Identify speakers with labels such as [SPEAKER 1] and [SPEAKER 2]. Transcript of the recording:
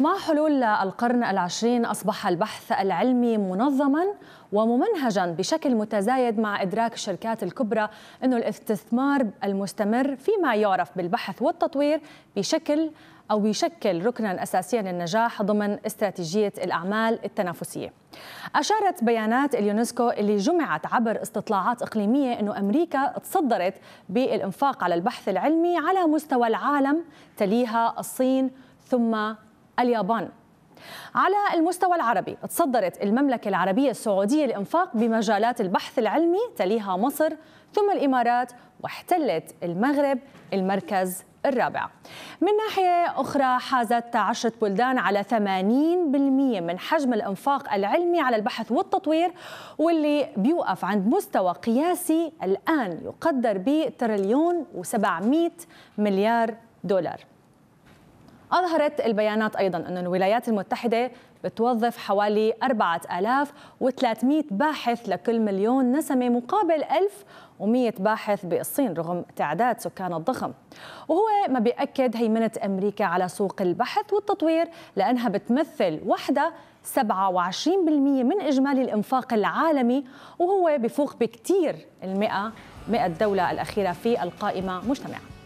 [SPEAKER 1] مع حلول القرن العشرين أصبح البحث العلمي منظما وممنهجا بشكل متزايد مع إدراك الشركات الكبرى أن الاستثمار المستمر فيما يعرف بالبحث والتطوير بشكل أو يشكل ركنا أساسيا للنجاح ضمن استراتيجية الأعمال التنافسية أشارت بيانات اليونسكو اللي جمعت عبر استطلاعات إقليمية أنه أمريكا تصدرت بالإنفاق على البحث العلمي على مستوى العالم تليها الصين ثم اليابان على المستوى العربي تصدرت المملكة العربية السعودية الإنفاق بمجالات البحث العلمي تليها مصر ثم الإمارات واحتلت المغرب المركز الرابع من ناحية أخرى حازت عشرة بلدان على 80% من حجم الإنفاق العلمي على البحث والتطوير واللي بيوقف عند مستوى قياسي الآن يقدر بتريليون و700 مليار دولار أظهرت البيانات أيضا أن الولايات المتحدة بتوظف حوالي 4300 باحث لكل مليون نسمة مقابل 1100 باحث بالصين رغم تعداد سكان الضخم وهو ما بيأكد هيمنة أمريكا على سوق البحث والتطوير لأنها بتمثل وحدة 27% من إجمالي الإنفاق العالمي وهو بفوق بكتير المئة 100 دولة الأخيرة في القائمة مجتمعة